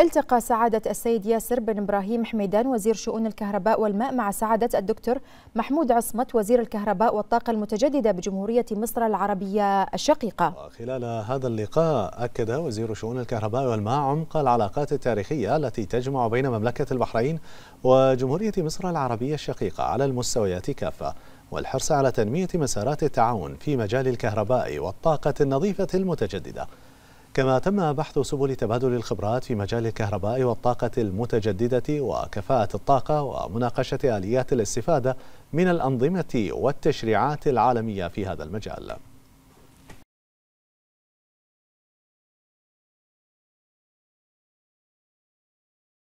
التقى سعادة السيد ياسر بن إبراهيم حميدان وزير شؤون الكهرباء والماء مع سعادة الدكتور محمود عصمت وزير الكهرباء والطاقة المتجددة بجمهورية مصر العربية الشقيقة خلال هذا اللقاء أكد وزير شؤون الكهرباء والماء عمق العلاقات التاريخية التي تجمع بين مملكة البحرين وجمهورية مصر العربية الشقيقة على المستويات كافة والحرص على تنمية مسارات التعاون في مجال الكهرباء والطاقة النظيفة المتجددة كما تم بحث سبل تبادل الخبرات في مجال الكهرباء والطاقة المتجددة وكفاءة الطاقة ومناقشة آليات الاستفادة من الأنظمة والتشريعات العالمية في هذا المجال